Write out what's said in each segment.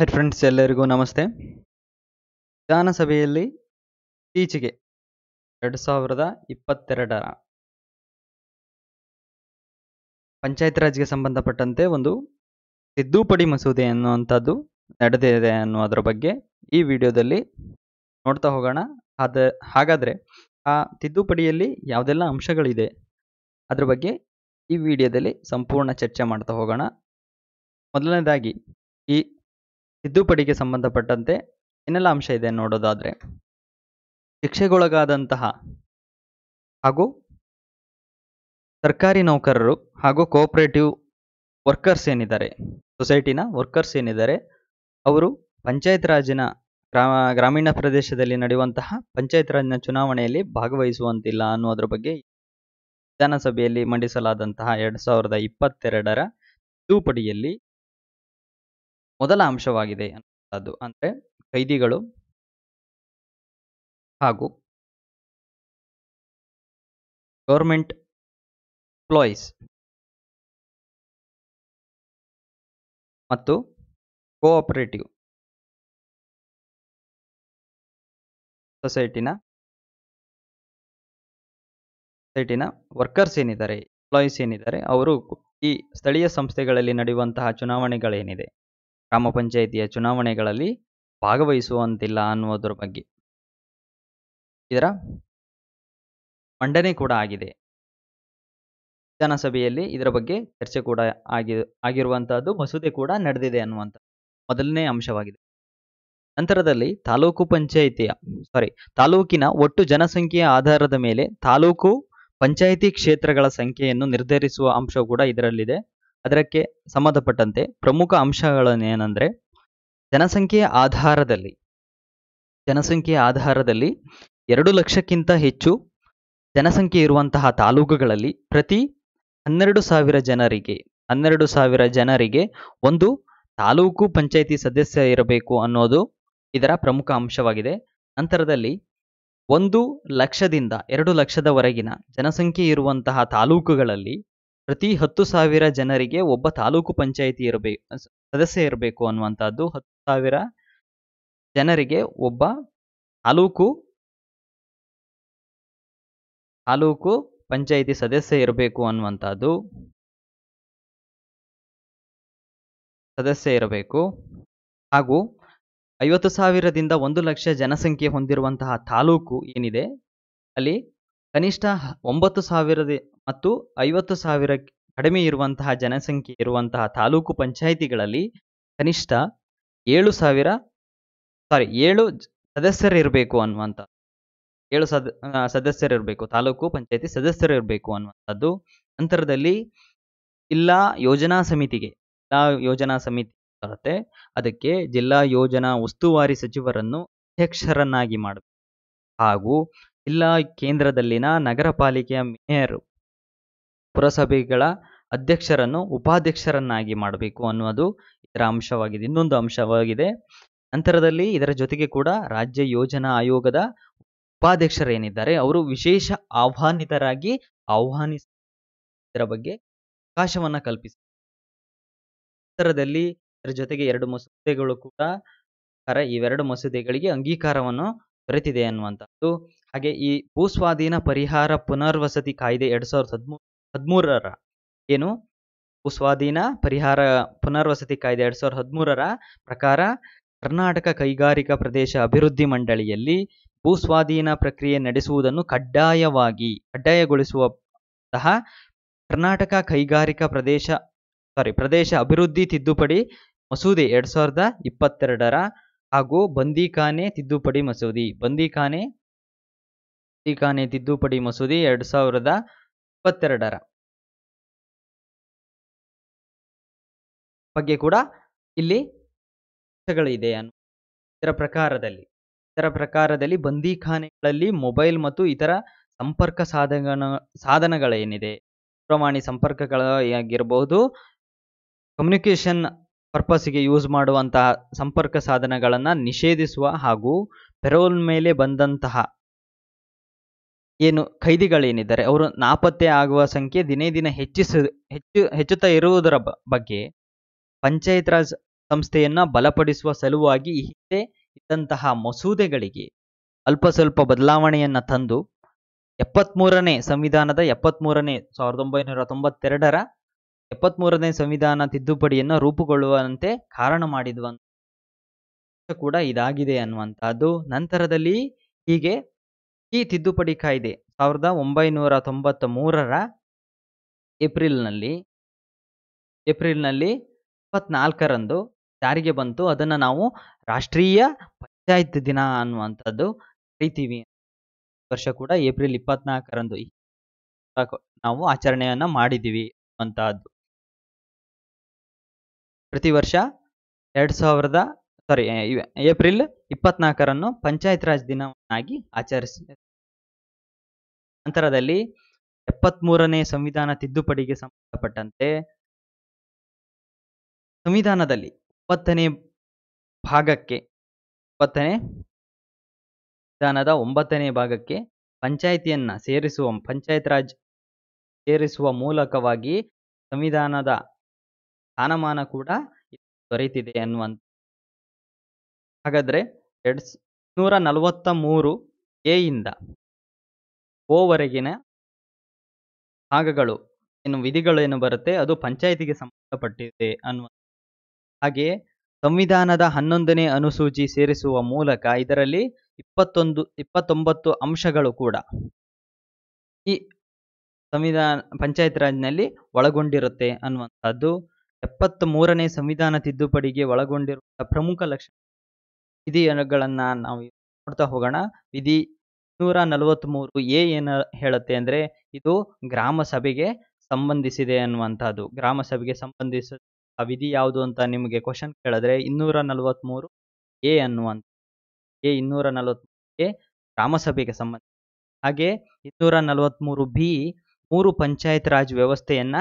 ಹೇ friends ಎಲ್ಲರಿಗೂ ನಮಸ್ತೆ ವಿಧಾನಸಭೆಯಲ್ಲಿ ಇತ್ತೀಚೆಗೆ ಎರಡು ಸಾವಿರದ ಇಪ್ಪತ್ತೆರಡರ ಪಂಚಾಯತ್ ರಾಜ್ಗೆ ಸಂಬಂಧಪಟ್ಟಂತೆ ಒಂದು ತಿದ್ದುಪಡಿ ಮಸೂದೆ ಅನ್ನುವಂಥದ್ದು ನಡೆದಿದೆ ಅನ್ನೋದ್ರ ಬಗ್ಗೆ ಈ ವಿಡಿಯೋದಲ್ಲಿ ನೋಡ್ತಾ ಹೋಗೋಣ ಅದ ಹಾಗಾದರೆ ಆ ತಿದ್ದುಪಡಿಯಲ್ಲಿ ಯಾವುದೆಲ್ಲ ಅಂಶಗಳಿದೆ ಅದ್ರ ಬಗ್ಗೆ ಈ ವಿಡಿಯೋದಲ್ಲಿ ಸಂಪೂರ್ಣ ಚರ್ಚೆ ಮಾಡ್ತಾ ಹೋಗೋಣ ಮೊದಲನೇದಾಗಿ ಈ ತಿದ್ದುಪಡಿಗೆ ಸಂಬಂಧಪಟ್ಟಂತೆ ಏನೆಲ್ಲ ಅಂಶ ಇದೆ ನೋಡೋದಾದರೆ ಶಿಕ್ಷೆಗೊಳಗಾದಂತಹ ಹಾಗೂ ಸರ್ಕಾರಿ ನೌಕರರು ಹಾಗೂ ಕೋಆಪರೇಟಿವ್ ವರ್ಕರ್ಸ್ ಏನಿದ್ದಾರೆ ಸೊಸೈಟಿನ ವರ್ಕರ್ಸ್ ಏನಿದ್ದಾರೆ ಅವರು ಪಂಚಾಯತ್ ರಾಜಿನ ಗ್ರಾಮ ಗ್ರಾಮೀಣ ಪ್ರದೇಶದಲ್ಲಿ ನಡೆಯುವಂತಹ ಪಂಚಾಯತ್ ರಾಜಿನ ಚುನಾವಣೆಯಲ್ಲಿ ಭಾಗವಹಿಸುವಂತಿಲ್ಲ ಅನ್ನೋದ್ರ ಬಗ್ಗೆ ವಿಧಾನಸಭೆಯಲ್ಲಿ ಮಂಡಿಸಲಾದಂತಹ ಎರಡು ಸಾವಿರದ ಇಪ್ಪತ್ತೆರಡರ ತಿದ್ದುಪಡಿಯಲ್ಲಿ ಮೊದಲ ಅಂಶವಾಗಿದೆ ಅನ್ನುವಂಥದ್ದು ಅಂದರೆ ಕೈದಿಗಳು ಹಾಗೂ ಗೌರ್ಮೆಂಟ್ ಎಂಪ್ಲಾಯೀಸ್ ಮತ್ತು ಕೋಆಪರೇಟಿವ್ ಸೊಸೈಟಿನ ಸೊಸೈಟಿನ ವರ್ಕರ್ಸ್ ಏನಿದ್ದಾರೆ ಎಂಪ್ಲಾಯೀಸ್ ಏನಿದ್ದಾರೆ ಅವರು ಈ ಸ್ಥಳೀಯ ಸಂಸ್ಥೆಗಳಲ್ಲಿ ನಡೆಯುವಂತಹ ಚುನಾವಣೆಗಳೇನಿದೆ ಗ್ರಾಮ ಪಂಚಾಯಿತಿಯ ಚುನಾವಣೆಗಳಲ್ಲಿ ಭಾಗವಹಿಸುವಂತಿಲ್ಲ ಅನ್ನುವುದರ ಬಗ್ಗೆ ಇದರ ಮಂಡನೆ ಕೂಡ ಆಗಿದೆ ವಿಧಾನಸಭೆಯಲ್ಲಿ ಇದರ ಬಗ್ಗೆ ಚರ್ಚೆ ಕೂಡ ಆಗಿ ಆಗಿರುವಂತಹದ್ದು ಮಸೂದೆ ಕೂಡ ನಡೆದಿದೆ ಅನ್ನುವಂಥ ಮೊದಲನೇ ಅಂಶವಾಗಿದೆ ನಂತರದಲ್ಲಿ ತಾಲೂಕು ಪಂಚಾಯಿತಿಯ ಸಾರಿ ತಾಲೂಕಿನ ಒಟ್ಟು ಜನಸಂಖ್ಯೆಯ ಆಧಾರದ ಮೇಲೆ ತಾಲೂಕು ಪಂಚಾಯಿತಿ ಕ್ಷೇತ್ರಗಳ ಸಂಖ್ಯೆಯನ್ನು ನಿರ್ಧರಿಸುವ ಅಂಶ ಕೂಡ ಇದರಲ್ಲಿದೆ ಅದಕ್ಕೆ ಸಂಬಂಧಪಟ್ಟಂತೆ ಪ್ರಮುಖ ಅಂಶಗಳನ್ನೇನೆಂದರೆ ಜನಸಂಖ್ಯೆಯ ಆಧಾರದಲ್ಲಿ ಜನಸಂಖ್ಯೆಯ ಆಧಾರದಲ್ಲಿ ಎರಡು ಲಕ್ಷಕ್ಕಿಂತ ಹೆಚ್ಚು ಜನಸಂಖ್ಯೆ ಇರುವಂತಹ ತಾಲೂಕುಗಳಲ್ಲಿ ಪ್ರತಿ ಹನ್ನೆರಡು ಸಾವಿರ ಜನರಿಗೆ ಹನ್ನೆರಡು ಸಾವಿರ ಜನರಿಗೆ ಒಂದು ತಾಲೂಕು ಪಂಚಾಯಿತಿ ಸದಸ್ಯ ಇರಬೇಕು ಅನ್ನೋದು ಇದರ ಪ್ರಮುಖ ಅಂಶವಾಗಿದೆ ನಂತರದಲ್ಲಿ ಒಂದು ಲಕ್ಷದಿಂದ ಎರಡು ಲಕ್ಷದವರೆಗಿನ ಜನಸಂಖ್ಯೆ ಇರುವಂತಹ ತಾಲೂಕುಗಳಲ್ಲಿ ಪ್ರತಿ ಹತ್ತು ಸಾವಿರ ಜನರಿಗೆ ಒಬ್ಬ ತಾಲೂಕು ಪಂಚಾಯಿತಿ ಇರಬೇಕು ಸದಸ್ಯ ಇರಬೇಕು ಅನ್ನುವಂಥದ್ದು ಹತ್ತು ಸಾವಿರ ಜನರಿಗೆ ಒಬ್ಬ ತಾಲೂಕು ತಾಲೂಕು ಪಂಚಾಯಿತಿ ಸದಸ್ಯ ಇರಬೇಕು ಅನ್ನುವಂಥದ್ದು ಸದಸ್ಯ ಇರಬೇಕು ಹಾಗೂ ಐವತ್ತು ಸಾವಿರದಿಂದ ಒಂದು ಲಕ್ಷ ಜನಸಂಖ್ಯೆ ಹೊಂದಿರುವಂತಹ ತಾಲೂಕು ಏನಿದೆ ಅಲ್ಲಿ ಕನಿಷ್ಠ ಒಂಬತ್ತು ಸಾವಿರದ ಮತ್ತು ಐವತ್ತು ಸಾವಿರ ಕಡಿಮೆ ಇರುವಂತಹ ಜನಸಂಖ್ಯೆ ಇರುವಂತಹ ತಾಲೂಕು ಪಂಚಾಯಿತಿಗಳಲ್ಲಿ ಕನಿಷ್ಠ ಏಳು ಸಾವಿರ ಸಾರಿ ಏಳು ಸದಸ್ಯರಿರಬೇಕು ಅನ್ನುವಂಥ ಏಳು ಸದ ಸದಸ್ಯರಿರಬೇಕು ತಾಲೂಕು ಪಂಚಾಯಿತಿ ಸದಸ್ಯರಿರಬೇಕು ಅನ್ನುವಂಥದ್ದು ನಂತರದಲ್ಲಿ ಇಲ್ಲ ಯೋಜನಾ ಸಮಿತಿಗೆ ಜಿಲ್ಲಾ ಯೋಜನಾ ಸಮಿತಿ ಬರುತ್ತೆ ಅದಕ್ಕೆ ಜಿಲ್ಲಾ ಯೋಜನಾ ಉಸ್ತುವಾರಿ ಸಚಿವರನ್ನು ಅಧ್ಯಕ್ಷರನ್ನಾಗಿ ಮಾಡಬೇಕು ಹಾಗೂ ಜಿಲ್ಲಾ ಕೇಂದ್ರದಲ್ಲಿನ ನಗರ ಪಾಲಿಕೆಯ ಮೇಯರ್ ಪುರಸಭೆಗಳ ಅಧ್ಯಕ್ಷರನ್ನು ಉಪಾಧ್ಯಕ್ಷರನ್ನಾಗಿ ಮಾಡಬೇಕು ಅನ್ನೋದು ಇದರ ಅಂಶವಾಗಿದೆ ಇನ್ನೊಂದು ಅಂಶವಾಗಿದೆ ನಂತರದಲ್ಲಿ ಇದರ ಜೊತೆಗೆ ಕೂಡ ರಾಜ್ಯ ಯೋಜನಾ ಆಯೋಗದ ಉಪಾಧ್ಯಕ್ಷರೇನಿದ್ದಾರೆ ಅವರು ವಿಶೇಷ ಆಹ್ವಾನಿತರಾಗಿ ಆಹ್ವಾನಿಸ ಇದರ ಬಗ್ಗೆ ಅವಕಾಶವನ್ನು ಕಲ್ಪಿಸ ನಂತರದಲ್ಲಿ ಇದರ ಜೊತೆಗೆ ಎರಡು ಮಸೂದೆಗಳು ಕೂಡ ಇವೆರಡು ಮಸೂದೆಗಳಿಗೆ ಅಂಗೀಕಾರವನ್ನು ದೊರೆತಿದೆ ಅನ್ನುವಂಥದ್ದು ಹಾಗೆ ಈ ಭೂಸ್ವಾಧೀನ ಪರಿಹಾರ ಪುನರ್ವಸತಿ ಕಾಯ್ದೆ ಎರಡ್ ಸಾವಿರದ ಹದಿಮೂರು ಹದಿಮೂರರ ಏನು ಭೂಸ್ವಾಧೀನ ಪರಿಹಾರ ಪುನರ್ವಸತಿ ಕಾಯ್ದೆ ಎರಡ್ ಸಾವಿರದ ಹದಿಮೂರರ ಪ್ರಕಾರ ಕರ್ನಾಟಕ ಕೈಗಾರಿಕಾ ಪ್ರದೇಶ ಅಭಿವೃದ್ಧಿ ಮಂಡಳಿಯಲ್ಲಿ ಭೂಸ್ವಾಧೀನ ಪ್ರಕ್ರಿಯೆ ನಡೆಸುವುದನ್ನು ಕಡ್ಡಾಯವಾಗಿ ಕಡ್ಡಾಯಗೊಳಿಸುವಂತಹ ಕರ್ನಾಟಕ ಕೈಗಾರಿಕಾ ಪ್ರದೇಶ ಸಾರಿ ಪ್ರದೇಶ ಅಭಿವೃದ್ಧಿ ತಿದ್ದುಪಡಿ ಮಸೂದೆ ಎರಡ್ ಸಾವಿರದ ಇಪ್ಪತ್ತೆರಡರ ಹಾಗೂ ಬಂದಿಖಾನೆ ತಿದ್ದುಪಡಿ ಮಸೂದಿ ಬಂದಿಖಾನೆ ಬಂದಿಖಾನೆ ತಿದ್ದುಪಡಿ ಮಸೂದೆ ಎರಡ್ ಸಾವಿರದ ಇಪ್ಪತ್ತೆರಡರ ಬಗ್ಗೆ ಕೂಡ ಇಲ್ಲಿ ಅನ್ನು ಇದರ ಪ್ರಕಾರದಲ್ಲಿ ಇದರ ಪ್ರಕಾರದಲ್ಲಿ ಬಂದಿಖಾನೆಗಳಲ್ಲಿ ಮೊಬೈಲ್ ಮತ್ತು ಇತರ ಸಂಪರ್ಕ ಸಾಧನ ಸಾಧನಗಳೇನಿದೆ ದೂರವಾಣಿ ಸಂಪರ್ಕಗಳಾಗಿರಬಹುದು ಕಮ್ಯುನಿಕೇಷನ್ ಪರ್ಪಸ್ಗೆ ಯೂಸ್ ಮಾಡುವಂತಹ ಸಂಪರ್ಕ ಸಾಧನಗಳನ್ನು ನಿಷೇಧಿಸುವ ಹಾಗೂ ಪೆರೋಲ್ ಮೇಲೆ ಬಂದಂತಹ ಏನು ಖೈದಿಗಳೇನಿದ್ದಾರೆ ಅವರು ನಾಪತ್ತೆ ಆಗುವ ಸಂಖ್ಯೆ ದಿನೇ ದಿನ ಹೆಚ್ಚಿಸ ಹೆಚ್ಚು ಹೆಚ್ಚುತ್ತಾ ಇರುವುದರ ಬಗ್ಗೆ ಪಂಚಾಯತ್ ರಾಜ್ ಸಂಸ್ಥೆಯನ್ನು ಬಲಪಡಿಸುವ ಸಲುವಾಗಿ ಹಿಂದೆ ಇದ್ದಂತಹ ಮಸೂದೆಗಳಿಗೆ ಅಲ್ಪ ಸ್ವಲ್ಪ ಬದಲಾವಣೆಯನ್ನು ತಂದು ಎಪ್ಪತ್ತ್ಮೂರನೇ ಸಂವಿಧಾನದ ಎಪ್ಪತ್ತ್ಮೂರನೇ ಸಾವಿರದ ಒಂಬೈನೂರ ತೊಂಬತ್ತೆರಡರ ಎಪ್ಪತ್ತ್ಮೂರನೇ ಸಂವಿಧಾನ ತಿದ್ದುಪಡಿಯನ್ನು ರೂಪುಗೊಳ್ಳುವಂತೆ ಕಾರಣ ಮಾಡಿದ್ವಂತ ಕೂಡ ಇದಾಗಿದೆ ಅನ್ನುವಂಥದ್ದು ನಂತರದಲ್ಲಿ ಹೀಗೆ ಈ ತಿದ್ದುಪಡಿ ಕಾಯ್ದೆ ಸಾವಿರದ ಒಂಬೈನೂರ ತೊಂಬತ್ತ ಮೂರರ ಏಪ್ರಿಲ್ನಲ್ಲಿ ಏಪ್ರಿಲ್ನಲ್ಲಿ ಇಪ್ಪತ್ನಾಲ್ಕರಂದು ಜಾರಿಗೆ ಬಂತು ಅದನ್ನ ನಾವು ರಾಷ್ಟ್ರೀಯ ಪಂಚಾಯತ್ ದಿನ ಅನ್ನುವಂಥದ್ದು ಕರಿತೀವಿ ವರ್ಷ ಕೂಡ ಏಪ್ರಿಲ್ ಇಪ್ಪತ್ನಾಲ್ಕರಂದು ನಾವು ಆಚರಣೆಯನ್ನ ಮಾಡಿದ್ದೀವಿ ಅನ್ನುವಂತಹದ್ದು ಪ್ರತಿ ವರ್ಷ ಎರಡ್ ಸಾವಿರದ ಸಾರಿ ಏಪ್ರಿಲ್ ಇಪ್ಪತ್ನಾಲ್ಕರನ್ನು ಪಂಚಾಯತ್ ರಾಜ್ ದಿನವನ್ನಾಗಿ ಆಚರಿಸ ನಂತರದಲ್ಲಿ ಎಪ್ಪತ್ಮೂರನೇ ಸಂವಿಧಾನ ತಿದ್ದುಪಡಿಗೆ ಸಂಬಂಧಪಟ್ಟಂತೆ ಸಂವಿಧಾನದಲ್ಲಿ ಇಪ್ಪತ್ತನೇ ಭಾಗಕ್ಕೆ ಇಪ್ಪತ್ತನೇ ಸಂವಿಧಾನದ ಒಂಬತ್ತನೇ ಭಾಗಕ್ಕೆ ಪಂಚಾಯಿತಿಯನ್ನು ಸೇರಿಸುವ ಪಂಚಾಯತ್ ರಾಜ್ ಸೇರಿಸುವ ಮೂಲಕವಾಗಿ ಸಂವಿಧಾನದ ಸ್ಥಾನಮಾನ ಕೂಡ ದೊರೆತಿದೆ ಅನ್ನುವಂಥ ಹಾಗಾದರೆ ಎರಡು ನೂರ ನಲವತ್ತ ಮೂರು ಎಯಿಂದ ಓವರೆಗಿನ ಭಾಗಗಳು ಏನು ವಿಧಿಗಳು ಏನು ಬರುತ್ತೆ ಅದು ಪಂಚಾಯಿತಿಗೆ ಸಂಬಂಧಪಟ್ಟಿದೆ ಅನ್ನುವ ಹಾಗೆಯೇ ಸಂವಿಧಾನದ ಹನ್ನೊಂದನೇ ಅನುಸೂಚಿ ಸೇರಿಸುವ ಮೂಲಕ ಇದರಲ್ಲಿ ಇಪ್ಪತ್ತೊಂದು ಇಪ್ಪತ್ತೊಂಬತ್ತು ಅಂಶಗಳು ಕೂಡ ಈ ಸಂವಿಧಾನ ಪಂಚಾಯತ್ ರಾಜ್ನಲ್ಲಿ ಒಳಗೊಂಡಿರುತ್ತೆ ಅನ್ನುವಂಥದ್ದು ಎಪ್ಪತ್ತ್ ಮೂರನೇ ಸಂವಿಧಾನ ತಿದ್ದುಪಡಿಗೆ ಒಳಗೊಂಡಿರುವ ಪ್ರಮುಖ ಲಕ್ಷ ವಿಧಿಗಳನ್ನು ನಾವು ನೋಡ್ತಾ ಹೋಗೋಣ ವಿಧಿ ನೂರ ಮೂರು ಎ ಏನು ಹೇಳುತ್ತೆ ಅಂದ್ರೆ ಇದು ಗ್ರಾಮ ಸಭೆಗೆ ಸಂಬಂಧಿಸಿದೆ ಅನ್ನುವಂಥದ್ದು ಗ್ರಾಮ ಸಭೆಗೆ ಸಂಬಂಧಿಸ ಆ ವಿಧಿ ಯಾವುದು ಅಂತ ನಿಮಗೆ ಕ್ವಶನ್ ಕೇಳಿದ್ರೆ ಇನ್ನೂರ ಮೂರು ಎ ಅನ್ನುವಂಥ ಎ ಇನ್ನೂರ ನಲವತ್ತ್ ಎ ಗ್ರಾಮಸಭೆಗೆ ಸಂಬಂಧ ಹಾಗೆ ಇನ್ನೂರ ಮೂರು ಬಿ ಮೂರು ಪಂಚಾಯತ್ ರಾಜ್ ವ್ಯವಸ್ಥೆಯನ್ನ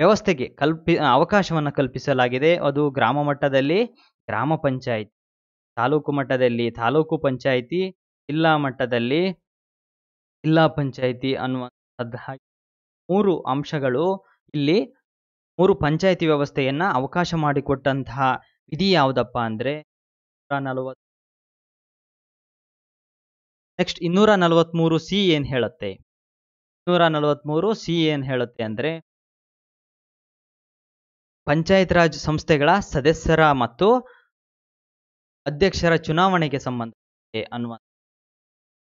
ವ್ಯವಸ್ಥೆಗೆ ಕಲ್ಪಿ ಅವಕಾಶವನ್ನು ಕಲ್ಪಿಸಲಾಗಿದೆ ಅದು ಗ್ರಾಮ ಮಟ್ಟದಲ್ಲಿ ಗ್ರಾಮ ಪಂಚಾಯಿತಿ ತಾಲೂಕು ಮಟ್ಟದಲ್ಲಿ ತಾಲೂಕು ಪಂಚಾಯಿತಿ ಜಿಲ್ಲಾ ಮಟ್ಟದಲ್ಲಿ ಜಿಲ್ಲಾ ಪಂಚಾಯಿತಿ ಅನ್ನುವಂಥದ್ದು ಮೂರು ಅಂಶಗಳು ಇಲ್ಲಿ ಮೂರು ಪಂಚಾಯಿತಿ ವ್ಯವಸ್ಥೆಯನ್ನ ಅವಕಾಶ ಮಾಡಿಕೊಟ್ಟಂತಹ ವಿಧಿ ಯಾವುದಪ್ಪ ಅಂದ್ರೆ ನೆಕ್ಸ್ಟ್ ಇನ್ನೂರ ನಲವತ್ಮೂರು ಸಿ ಏನ್ ಹೇಳುತ್ತೆ ಇನ್ನೂರ ನಲವತ್ಮೂರು ಸಿ ಏನ್ ಹೇಳುತ್ತೆ ಅಂದ್ರೆ ಪಂಚಾಯತ್ ರಾಜ್ ಸಂಸ್ಥೆಗಳ ಸದಸ್ಯರ ಮತ್ತು ಅಧ್ಯಕ್ಷರ ಚುನಾವಣೆಗೆ ಸಂಬಂಧ ಅನ್ನುವಂಥ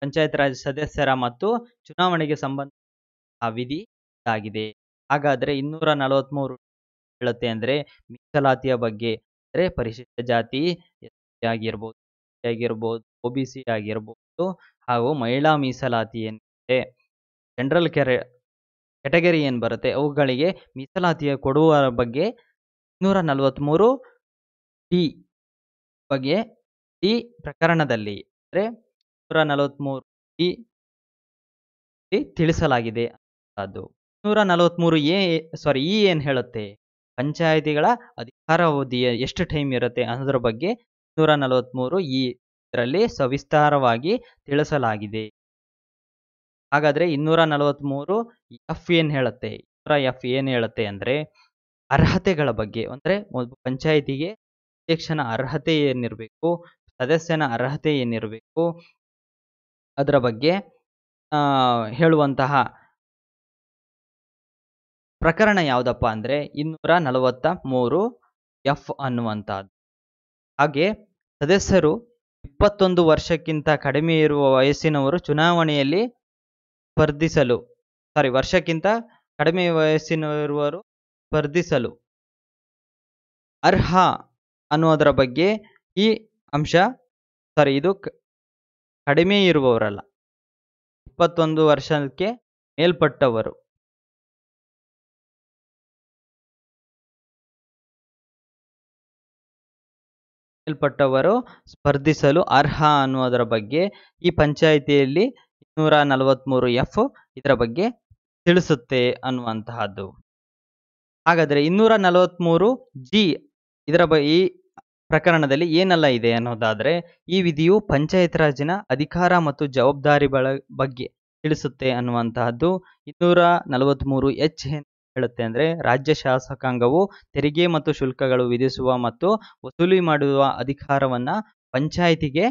ಪಂಚಾಯತ್ ರಾಜ್ ಸದಸ್ಯರ ಮತ್ತು ಚುನಾವಣೆಗೆ ಸಂಬಂಧ ವಿಧಿ ಇದಾಗಿದೆ ಹಾಗಾದರೆ ಇನ್ನೂರ ನಲವತ್ತ್ಮೂರು ಹೇಳುತ್ತೆ ಅಂದರೆ ಮೀಸಲಾತಿಯ ಬಗ್ಗೆ ಅಂದರೆ ಪರಿಶಿಷ್ಟ ಜಾತಿ ಆಗಿರ್ಬೋದು ಆಗಿರ್ಬೋದು ಒ ಬಿ ಸಿ ಆಗಿರ್ಬೋದು ಹಾಗೂ ಮಹಿಳಾ ಮೀಸಲಾತಿ ಏನಿದೆ ಜನರಲ್ ಕೆರೆ ಕೆಟಗರಿ ಏನು ಬರುತ್ತೆ ಅವುಗಳಿಗೆ ಮೀಸಲಾತಿಯ ಕೊಡುವ ಬಗ್ಗೆ ಇನ್ನೂರ ನಲವತ್ತ್ಮೂರು ಟಿ ಬಗ್ಗೆ ಬಿ ಪ್ರಕರಣದಲ್ಲಿ ಅಂದರೆ ನೂರ ನಲವತ್ತ್ಮೂರು ಟಿ ತಿಳಿಸಲಾಗಿದೆ ಅದು ನೂರ ಮೂರು ಎ ಸಾರಿ ಈ ಏನ್ ಹೇಳುತ್ತೆ ಪಂಚಾಯಿತಿಗಳ ಅಧಿಕಾರಾವಧಿಯ ಎಷ್ಟು ಟೈಮ್ ಇರುತ್ತೆ ಅನ್ನೋದ್ರ ಬಗ್ಗೆ ನೂರ ಮೂರು ಈ ಇದರಲ್ಲಿ ಸವಿಸ್ತಾರವಾಗಿ ತಿಳಿಸಲಾಗಿದೆ ಹಾಗಾದ್ರೆ ಇನ್ನೂರ ನಲವತ್ಮೂರು ಎಫ್ ಏನ್ ಹೇಳುತ್ತೆ ಇನ್ನೂರ ಎಫ್ ಏನ್ ಹೇಳುತ್ತೆ ಅಂದ್ರೆ ಅರ್ಹತೆಗಳ ಬಗ್ಗೆ ಅಂದರೆ ಪಂಚಾಯಿತಿಗೆ ಅಧ್ಯಕ್ಷನ ಅರ್ಹತೆ ಏನಿರಬೇಕು ಸದಸ್ಯನ ಅರ್ಹತೆ ಏನಿರಬೇಕು ಅದರ ಬಗ್ಗೆ ಹೇಳುವಂತಹ ಪ್ರಕರಣ ಯಾವುದಪ್ಪ ಅಂದರೆ ಇನ್ನೂರ ನಲವತ್ತ ಮೂರು ಎಫ್ ಅನ್ನುವಂಥದ್ದು ಹಾಗೆ ಸದಸ್ಯರು ಇಪ್ಪತ್ತೊಂದು ವರ್ಷಕ್ಕಿಂತ ಕಡಿಮೆ ಇರುವ ವಯಸ್ಸಿನವರು ಚುನಾವಣೆಯಲ್ಲಿ ಸ್ಪರ್ಧಿಸಲು ಸಾರಿ ವರ್ಷಕ್ಕಿಂತ ಕಡಿಮೆ ವಯಸ್ಸಿನವರು ಸ್ಪರ್ಧಿಸಲು ಅರ್ಹ ಅನ್ನೋದರ ಬಗ್ಗೆ ಈ ಅಂಶ ಸಾರಿ ಇದು ಕಡಿಮೆ ಇರುವವರಲ್ಲ ಇಪ್ಪತ್ತೊಂದು ವರ್ಷಕ್ಕೆ ಮೇಲ್ಪಟ್ಟವರು ವರು ಸ್ಪರ್ಧಿಸಲು ಅರ್ಹ ಅನ್ನುವುದರ ಬಗ್ಗೆ ಈ ಪಂಚಾಯಿತಿಯಲ್ಲಿ ಇನ್ನೂರ ನಲವತ್ತ್ಮೂರು ಎಫ್ ಇದರ ಬಗ್ಗೆ ತಿಳಿಸುತ್ತೆ ಅನ್ನುವಂತಹದ್ದು ಹಾಗಾದರೆ ಇನ್ನೂರ ನಲವತ್ತ್ಮೂರು ಜಿ ಇದರ ಬ ಈ ಪ್ರಕರಣದಲ್ಲಿ ಏನೆಲ್ಲ ಇದೆ ಅನ್ನೋದಾದರೆ ಈ ವಿಧಿಯು ಪಂಚಾಯತ್ ರಾಜಿನ ಅಧಿಕಾರ ಮತ್ತು ಜವಾಬ್ದಾರಿ ಬಗ್ಗೆ ತಿಳಿಸುತ್ತೆ ಅನ್ನುವಂತಹದ್ದು ಇನ್ನೂರ ನಲವತ್ತ್ಮೂರು ಎಚ್ ಹೇಳುತ್ತೆ ಅಂದರೆ ರಾಜ್ಯ ಶಾಸಕಾಂಗವು ತೆರಿಗೆ ಮತ್ತು ಶುಲ್ಕಗಳು ವಿಧಿಸುವ ಮತ್ತು ವಸೂಲಿ ಮಾಡುವ ಅಧಿಕಾರವನ್ನು ಪಂಚಾಯಿತಿಗೆ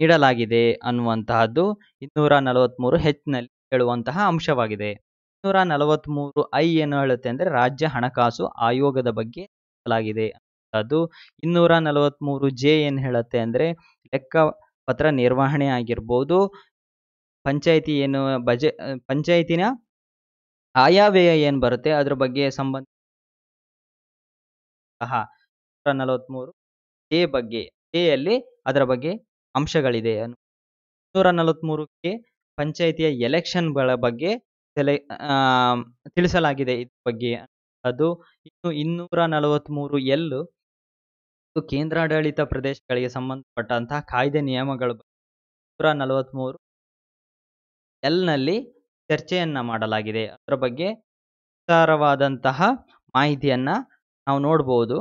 ನೀಡಲಾಗಿದೆ ಅನ್ನುವಂತಹದ್ದು ಇನ್ನೂರ ನಲವತ್ತ್ಮೂರು ಹೆಚ್ಚಿನಲ್ಲಿ ಹೇಳುವಂತಹ ಅಂಶವಾಗಿದೆ ಇನ್ನೂರ ನಲವತ್ತ್ಮೂರು ಐ ಏನು ಹೇಳುತ್ತೆ ಅಂದರೆ ರಾಜ್ಯ ಹಣಕಾಸು ಆಯೋಗದ ಬಗ್ಗೆ ಹೇಳಲಾಗಿದೆ ಅದು ಇನ್ನೂರ ನಲವತ್ತ್ಮೂರು ಜೆ ಏನು ಹೇಳುತ್ತೆ ಅಂದರೆ ಲೆಕ್ಕ ಪತ್ರ ನಿರ್ವಹಣೆ ಆಗಿರ್ಬೋದು ಪಂಚಾಯಿತಿ ಏನು ಬಜೆ ಪಂಚಾಯಿತಿನ ಆಯಾವ್ಯಯ ಏನು ಬರುತ್ತೆ ಅದ್ರ ಬಗ್ಗೆ ಸಂಬಂಧ ನಲವತ್ಮೂರು ಕೆ ಬಗ್ಗೆ ಕೆಯಲ್ಲಿ ಅದರ ಬಗ್ಗೆ ಅಂಶಗಳಿದೆ ನೂರ ನಲವತ್ಮೂರು ಕೆ ಪಂಚಾಯಿತಿಯ ಎಲೆಕ್ಷನ್ಗಳ ಬಗ್ಗೆ ತಿಳಿಸಲಾಗಿದೆ ಇದ್ರ ಬಗ್ಗೆ ಅದು ಇನ್ನು ಇನ್ನೂರ ನಲವತ್ಮೂರು ಎಲ್ಲು ಕೇಂದ್ರಾಡಳಿತ ಪ್ರದೇಶಗಳಿಗೆ ಸಂಬಂಧಪಟ್ಟಂತಹ ಕಾಯ್ದೆ ನಿಯಮಗಳ ನೂರ ನಲವತ್ಮೂರು ಎಲ್ನಲ್ಲಿ ಚರ್ಚೆಯನ್ನು ಮಾಡಲಾಗಿದೆ ಅದರ ಬಗ್ಗೆ ವಿಸ್ತಾರವಾದಂತಹ ಮಾಹಿತಿಯನ್ನು ನಾವು ನೋಡ್ಬೋದು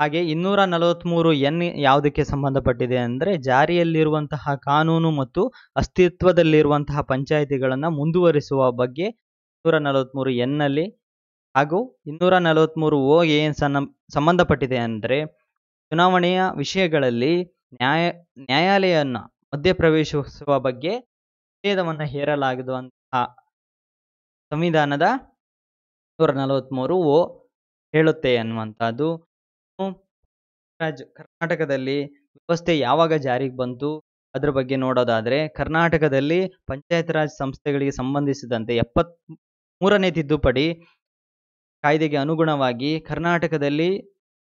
ಹಾಗೆ ಇನ್ನೂರ ನಲವತ್ತ್ಮೂರು ಎನ್ ಯಾವುದಕ್ಕೆ ಸಂಬಂಧಪಟ್ಟಿದೆ ಅಂದರೆ ಜಾರಿಯಲ್ಲಿರುವಂತಹ ಕಾನೂನು ಮತ್ತು ಅಸ್ತಿತ್ವದಲ್ಲಿರುವಂತಹ ಪಂಚಾಯಿತಿಗಳನ್ನು ಮುಂದುವರಿಸುವ ಬಗ್ಗೆ ಇನ್ನೂರ ನಲವತ್ತ್ಮೂರು ಎನ್ನಲ್ಲಿ ಹಾಗೂ ಇನ್ನೂರ ನಲವತ್ತ್ಮೂರು ಓ ಏನ್ ಸನ್ನ ಸಂಬಂಧಪಟ್ಟಿದೆ ಅಂದರೆ ಚುನಾವಣೆಯ ವಿಷಯಗಳಲ್ಲಿ ನ್ಯಾಯ ನ್ಯಾಯಾಲಯವನ್ನು ಮಧ್ಯಪ್ರವೇಶಿಸುವ ಬಗ್ಗೆ ನಿಷೇಧವನ್ನು ಅಂತ ಆ ಸಂವಿಧಾನದ ನೂರ ನಲವತ್ಮೂರು ಓ ಹೇಳುತ್ತೆ ಅನ್ನುವಂಥದ್ದು ರಾಜ್ ಕರ್ನಾಟಕದಲ್ಲಿ ವ್ಯವಸ್ಥೆ ಯಾವಾಗ ಜಾರಿಗೆ ಬಂತು ಅದರ ಬಗ್ಗೆ ನೋಡೋದಾದ್ರೆ ಕರ್ನಾಟಕದಲ್ಲಿ ಪಂಚಾಯತ್ ರಾಜ್ ಸಂಸ್ಥೆಗಳಿಗೆ ಸಂಬಂಧಿಸಿದಂತೆ ಎಪ್ಪತ್ ಮೂರನೇ ತಿದ್ದುಪಡಿ ಕಾಯ್ದೆಗೆ ಅನುಗುಣವಾಗಿ ಕರ್ನಾಟಕದಲ್ಲಿ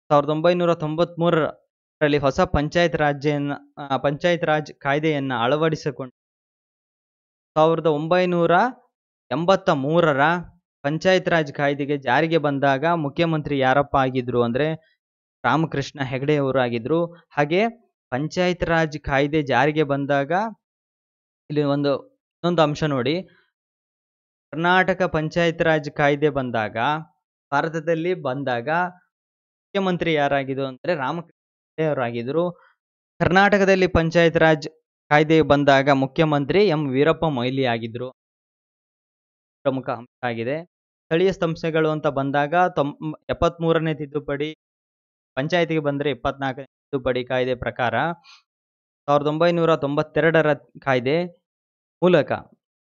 ಸಾವಿರದ ಒಂಬೈನೂರ ತೊಂಬತ್ತ್ಮೂರರಲ್ಲಿ ಹೊಸ ಪಂಚಾಯತ್ ರಾಜ್ಯನ ಪಂಚಾಯತ್ ರಾಜ್ ಕಾಯ್ದೆಯನ್ನು ಅಳವಡಿಸಿಕೊಂಡು ಸಾವಿರದ ಒಂಬೈನೂರ ಎಂಬತ್ತ ಮೂರರ ಪಂಚಾಯತ್ ರಾಜ್ ಕಾಯ್ದೆಗೆ ಜಾರಿಗೆ ಬಂದಾಗ ಮುಖ್ಯಮಂತ್ರಿ ಯಾರಪ್ಪ ಆಗಿದ್ರು ಅಂದರೆ ರಾಮಕೃಷ್ಣ ಹೆಗಡೆಯವರು ಆಗಿದ್ರು ಹಾಗೆ ಪಂಚಾಯತ್ ರಾಜ್ ಕಾಯ್ದೆ ಜಾರಿಗೆ ಬಂದಾಗ ಇಲ್ಲಿ ಒಂದು ಇನ್ನೊಂದು ಅಂಶ ನೋಡಿ ಕರ್ನಾಟಕ ಪಂಚಾಯತ್ ರಾಜ್ ಕಾಯ್ದೆ ಬಂದಾಗ ಭಾರತದಲ್ಲಿ ಬಂದಾಗ ಮುಖ್ಯಮಂತ್ರಿ ಯಾರಾಗಿದ್ರು ಅಂದರೆ ರಾಮಕೃಷ್ಣ ಹೆಗಡೆಯವರಾಗಿದ್ರು ಕರ್ನಾಟಕದಲ್ಲಿ ಪಂಚಾಯತ್ ರಾಜ್ ಕಾಯ್ದೆ ಬಂದಾಗ ಮುಖ್ಯಮಂತ್ರಿ ಎಂ ವೀರಪ್ಪ ಮೊಯ್ಲಿ ಆಗಿದ್ರು ಪ್ರಮುಖ ಅಂಶ ಆಗಿದೆ ಸ್ಥಳೀಯ ಸಂಸ್ಥೆಗಳು ಅಂತ ಬಂದಾಗ ತೊಂ ಎಪ್ಪತ್ತ್ಮೂರನೇ ತಿದ್ದುಪಡಿ ಪಂಚಾಯತಿಗೆ ಬಂದರೆ ಇಪ್ಪತ್ನಾಲ್ಕನೇ ತಿದ್ದುಪಡಿ ಕಾಯ್ದೆ ಪ್ರಕಾರ ಸಾವಿರದ ಒಂಬೈನೂರ ತೊಂಬತ್ತೆರಡರ ಕಾಯ್ದೆ ಮೂಲಕ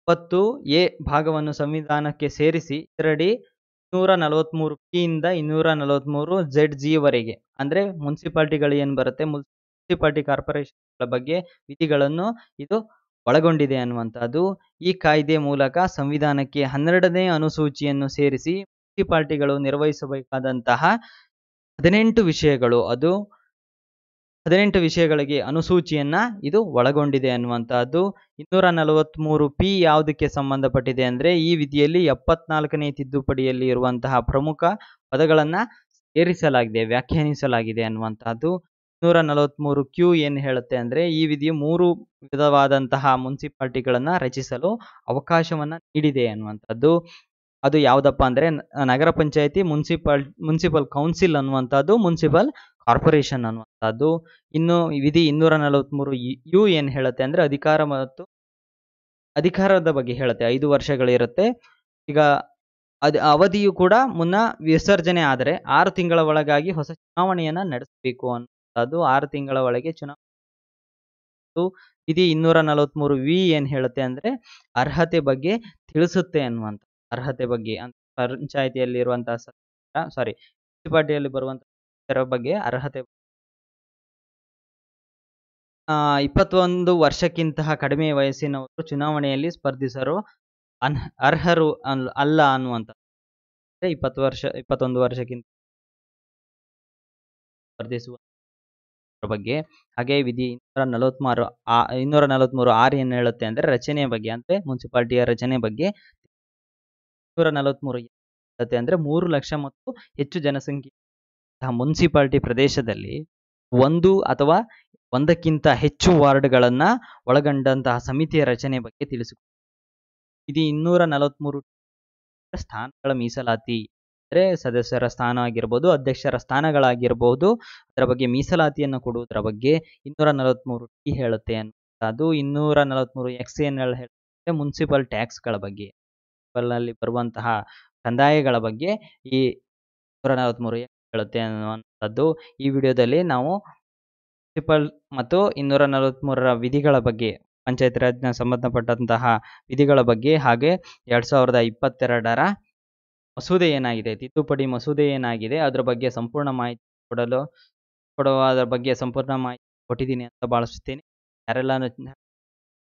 ಇಪ್ಪತ್ತು ಎ ಭಾಗವನ್ನು ಸಂವಿಧಾನಕ್ಕೆ ಸೇರಿಸಿ ಇದರಡಿ ಇನ್ನೂರ ನಲವತ್ತ್ಮೂರು ಪಿಯಿಂದ ಇನ್ನೂರ ನಲವತ್ತ್ಮೂರು ಜೆಡ್ ಜಿವರೆಗೆ ಅಂದರೆ ಮುನ್ಸಿಪಾಲ್ಟಿಗಳು ಏನು ಬರುತ್ತೆ ಮುನ್ಸಿಪಾಲಿಟಿ ಕಾರ್ಪೊರೇಷನ್ಗಳ ಬಗ್ಗೆ ವಿಧಿಗಳನ್ನು ಇದು ಒಳಗೊಂಡಿದೆ ಅನ್ನುವಂಥದ್ದು ಈ ಕಾಯ್ದೆ ಮೂಲಕ ಸಂವಿಧಾನಕ್ಕೆ ಹನ್ನೆರಡನೇ ಅನುಸೂಚಿಯನ್ನು ಸೇರಿಸಿ ಮುನ್ಸಿಪಾಲಿಟಿಗಳು ನಿರ್ವಹಿಸಬೇಕಾದಂತಹ ಹದಿನೆಂಟು ವಿಷಯಗಳು ಅದು ಹದಿನೆಂಟು ವಿಷಯಗಳಿಗೆ ಅನುಸೂಚಿಯನ್ನ ಇದು ಒಳಗೊಂಡಿದೆ ಅನ್ನುವಂತಹದ್ದು ಇನ್ನೂರ ನಲವತ್ತ್ಮೂರು ಪಿ ಯಾವುದಕ್ಕೆ ಸಂಬಂಧಪಟ್ಟಿದೆ ಅಂದರೆ ಈ ವಿಧಿಯಲ್ಲಿ ಎಪ್ಪತ್ನಾಲ್ಕನೇ ತಿದ್ದುಪಡಿಯಲ್ಲಿ ಇರುವಂತಹ ಪ್ರಮುಖ ಪದಗಳನ್ನು ಸೇರಿಸಲಾಗಿದೆ ವ್ಯಾಖ್ಯಾನಿಸಲಾಗಿದೆ ಅನ್ನುವಂತಹದ್ದು ನೂರ ನಲವತ್ಮೂರು ಕ್ಯೂ ಏನು ಹೇಳುತ್ತೆ ಅಂದ್ರೆ ಈ ವಿಧಿಯು ಮೂರು ವಿಧವಾದಂತಹ ಮುನ್ಸಿಪಾಲ್ಟಿಗಳನ್ನು ರಚಿಸಲು ಅವಕಾಶವನ್ನ ನೀಡಿದೆ ಅನ್ನುವಂಥದ್ದು ಅದು ಯಾವುದಪ್ಪ ಅಂದ್ರೆ ನಗರ ಪಂಚಾಯತಿ ಮುನ್ಸಿಪಾಲ್ ಮುನ್ಸಿಪಲ್ ಕೌನ್ಸಿಲ್ ಅನ್ನುವಂಥದ್ದು ಮುನ್ಸಿಪಲ್ ಕಾರ್ಪೊರೇಷನ್ ಅನ್ನುವಂಥದ್ದು ಇನ್ನು ವಿಧಿ ಇನ್ನೂರ ಮೂರು ಯು ಏನು ಹೇಳುತ್ತೆ ಅಂದ್ರೆ ಅಧಿಕಾರ ಮತ್ತು ಅಧಿಕಾರದ ಬಗ್ಗೆ ಹೇಳುತ್ತೆ ಐದು ವರ್ಷಗಳಿರುತ್ತೆ ಈಗ ಅದು ಅವಧಿಯು ಕೂಡ ಮುನ್ನ ವಿಸರ್ಜನೆ ಆದರೆ ಆರು ತಿಂಗಳ ಒಳಗಾಗಿ ಹೊಸ ಚುನಾವಣೆಯನ್ನು ನಡೆಸಬೇಕು ಅನ್ನೋ ಅದು ಆರು ತಿಂಗಳ ಒಳಗೆ ಚುನಾವಣೆ ಇದು ಇನ್ನೂರ ನಲವತ್ಮೂರು ವಿ ಏನ್ ಹೇಳುತ್ತೆ ಅಂದ್ರೆ ಅರ್ಹತೆ ಬಗ್ಗೆ ತಿಳಿಸುತ್ತೆ ಅನ್ನುವಂತ ಅರ್ಹತೆ ಬಗ್ಗೆ ಪಂಚಾಯಿತಿಯಲ್ಲಿ ಇರುವಂತಹ ಸಾರಿ ಮುನ್ಸಿಪಾಲ್ಟಿಯಲ್ಲಿ ಬರುವಂತಹ ಬಗ್ಗೆ ಅರ್ಹತೆ ಆ ಇಪ್ಪತ್ತೊಂದು ವರ್ಷಕ್ಕಿಂತ ಕಡಿಮೆ ವಯಸ್ಸಿನವರು ಚುನಾವಣೆಯಲ್ಲಿ ಸ್ಪರ್ಧಿಸರು ಅನ್ ಅರ್ಹರು ಅಲ್ಲ ಅನ್ನುವಂತ ಇಪ್ಪತ್ತು ವರ್ಷ ಇಪ್ಪತ್ತೊಂದು ವರ್ಷಕ್ಕಿಂತ ಸ್ಪರ್ಧಿಸುವ ಬಗ್ಗೆ ಹಾಗೆ ವಿಧಿ ಇನ್ನೂರ ನಲವತ್ಮಾರು ಆ ಇನ್ನೂರ ನಲವತ್ಮೂರು ಆರ್ ಏನು ಹೇಳುತ್ತೆ ಅಂದ್ರೆ ರಚನೆಯ ಬಗ್ಗೆ ಅಂದರೆ ಮುನ್ಸಿಪಾಲ್ಟಿಯ ರಚನೆ ಬಗ್ಗೆ ಇನ್ನೂರ ನಲವತ್ಮೂರು ಹೇಳುತ್ತೆ ಅಂದರೆ ಮೂರು ಲಕ್ಷ ಮತ್ತು ಹೆಚ್ಚು ಜನಸಂಖ್ಯೆ ಮುನ್ಸಿಪಾಲ್ಟಿ ಪ್ರದೇಶದಲ್ಲಿ ಒಂದು ಅಥವಾ ಒಂದಕ್ಕಿಂತ ಹೆಚ್ಚು ವಾರ್ಡ್ಗಳನ್ನು ಒಳಗೊಂಡಂತಹ ಸಮಿತಿಯ ರಚನೆ ಬಗ್ಗೆ ತಿಳಿಸಿಕೊಂಡು ಇದು ಇನ್ನೂರ ನಲವತ್ಮೂರು ಸ್ಥಾನಗಳ ಮೀಸಲಾತಿ ಅಂದರೆ ಸದಸ್ಯರ ಸ್ಥಾನ ಆಗಿರ್ಬೋದು ಅಧ್ಯಕ್ಷರ ಸ್ಥಾನಗಳಾಗಿರ್ಬೋದು ಅದರ ಬಗ್ಗೆ ಮೀಸಲಾತಿಯನ್ನು ಕೊಡುವುದರ ಬಗ್ಗೆ ಇನ್ನೂರ ನಲವತ್ಮೂರು ಟಿ ಹೇಳುತ್ತೆ ಅದು ಇನ್ನೂರ ನಲವತ್ಮೂರು ಎಕ್ಸ್ ಏನ್ ಹೇಳುತ್ತೆ ಮುನ್ಸಿಪಲ್ ಟ್ಯಾಕ್ಸ್ಗಳ ಬಗ್ಗೆ ಮುನ್ಸಿಪಲ್ನಲ್ಲಿ ಬರುವಂತಹ ಕಂದಾಯಗಳ ಬಗ್ಗೆ ಈ ನೂರ ನಲವತ್ಮೂರು ಹೇಳುತ್ತೆ ಅನ್ನುವಂಥದ್ದು ಈ ವಿಡಿಯೋದಲ್ಲಿ ನಾವು ಮುನ್ಸಿಪಲ್ ಮತ್ತು ಇನ್ನೂರ ನಲವತ್ಮೂರರ ವಿಧಿಗಳ ಬಗ್ಗೆ ಪಂಚಾಯತ್ ರಾಜ್ನ ಸಂಬಂಧಪಟ್ಟಂತಹ ವಿಧಿಗಳ ಬಗ್ಗೆ ಹಾಗೆ ಎರಡು ಸಾವಿರದ ಇಪ್ಪತ್ತೆರಡರ ಮಸೂದೆ ಏನಾಗಿದೆ ತಿದ್ದುಪಡಿ ಮಸೂದೆ ಏನಾಗಿದೆ ಅದರ ಬಗ್ಗೆ ಸಂಪೂರ್ಣ ಮಾಹಿತಿ ಕೊಡಲು ಕೊಡುವ ಅದರ ಬಗ್ಗೆ ಸಂಪೂರ್ಣ ಮಾಹಿತಿ ಕೊಟ್ಟಿದ್ದೀನಿ ಅಂತ ಭಾವಿಸ್ತೀನಿ ಯಾರೆಲ್ಲ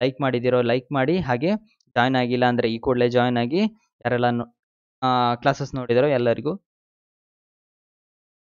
ಲೈಕ್ ಮಾಡಿದ್ದೀರೋ ಲೈಕ್ ಮಾಡಿ ಹಾಗೆ ಜಾಯ್ನ್ ಆಗಿಲ್ಲ ಅಂದರೆ ಈ ಕೂಡಲೇ ಜಾಯ್ನ್ ಆಗಿ ಯಾರೆಲ್ಲ ಕ್ಲಾಸಸ್ ನೋಡಿದಾರೋ ಎಲ್ಲರಿಗೂ